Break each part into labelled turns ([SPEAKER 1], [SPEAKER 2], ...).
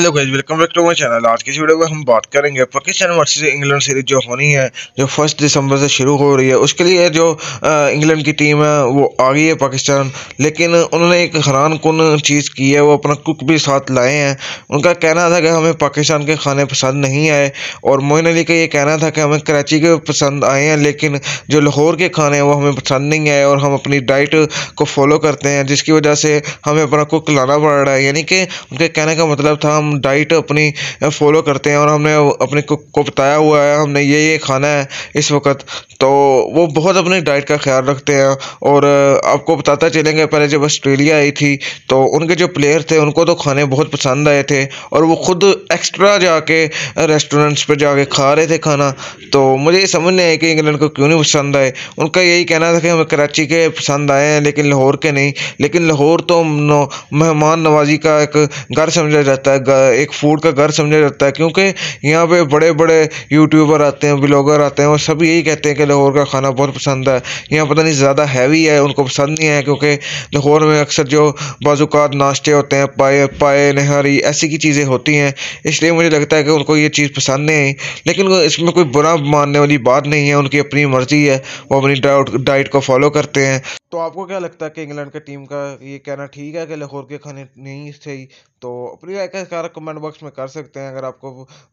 [SPEAKER 1] hello guys welcome back to my channel आज की इस वीडियो में हम बात करेंगे पाकिस्तान वर्सेस इंग्लैंड सीरीज जो होनी है जो फर्स्ट दिसंबर से शुरू हो रही है उसके लिए जो इंग्लैंड की टीम है वो आ गई है पाकिस्तान लेकिन उन्होंने एक हैरान कन चीज़ की है वो अपना कुक भी साथ लाए हैं उनका कहना था कि हमें पाकिस्तान के खाने पसंद नहीं आए और मोइन अली का ये कहना था कि हमें कराची के पसंद आए हैं लेकिन जो लाहौर के खाने हैं वो हमें पसंद नहीं आए और हम अपनी डाइट को फॉलो करते हैं जिसकी वजह से हमें अपना कुक लाना पड़ रहा है यानी कि उनके कहने का मतलब था हम डाइट अपनी फॉलो करते हैं और हमने अपने कुक को बताया हुआ है हमने ये ये खाना है इस वक्त तो वो बहुत अपने डाइट का ख्याल रखते हैं और आपको बताता चलेंगे पहले जब ऑस्ट्रेलिया आई थी तो उनके जो प्लेयर थे उनको तो खाने बहुत पसंद आए थे और वो खुद एक्स्ट्रा जाके रेस्टोरेंट्स पर जाके खा रहे थे खाना तो मुझे ये समझ नहीं आया कि इंग्लैंड को क्यों नहीं पसंद आए उनका यही कहना था कि हमें कराची के पसंद आए हैं लेकिन लाहौर के नहीं लेकिन लाहौर तो मेहमान नवाजी का एक घर समझा जाता है एक फूड का घर समझा जाता है क्योंकि यहाँ पे बड़े बड़े यूट्यूबर आते हैं ब्लॉगर आते हैं और सब यही कहते हैं कि लाहौर का खाना बहुत पसंद है यहाँ पता नहीं ज़्यादा हैवी है उनको पसंद नहीं है क्योंकि लाहौर में अक्सर जो बाजूकात नाश्ते होते हैं पाए पाए नहारी ऐसी की चीज़ें होती हैं इसलिए मुझे लगता है कि उनको ये चीज़ पसंद नहीं आई लेकिन इसमें कोई बुरा मानने वाली बात नहीं है उनकी अपनी मर्ज़ी है वो अपनी डाइट को फॉलो करते हैं तो आपको क्या लगता है कि इंग्लैंड की टीम का ये कहना ठीक है कि लाहौर के खाने नहीं सही तो अपनी राय का कमेंट बॉक्स में कर सकते हैं अगर आपको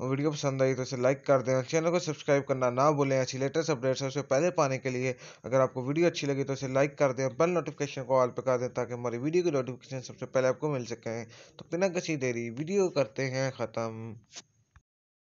[SPEAKER 1] वीडियो पसंद आई तो इसे लाइक कर दें चैनल को सब्सक्राइब करना ना भूलें अच्छी लेटेस्ट अपडेट्स उसे पहले पाने के लिए अगर आपको वीडियो अच्छी लगी तो इसे लाइक कर दें बेल नोटिफिकेशन को ऑल पर कर दें ताकि हमारी वीडियो की नोटिफिकेशन सबसे पहले आपको मिल सकें तो बिना किसी देरी वीडियो करते हैं ख़त्म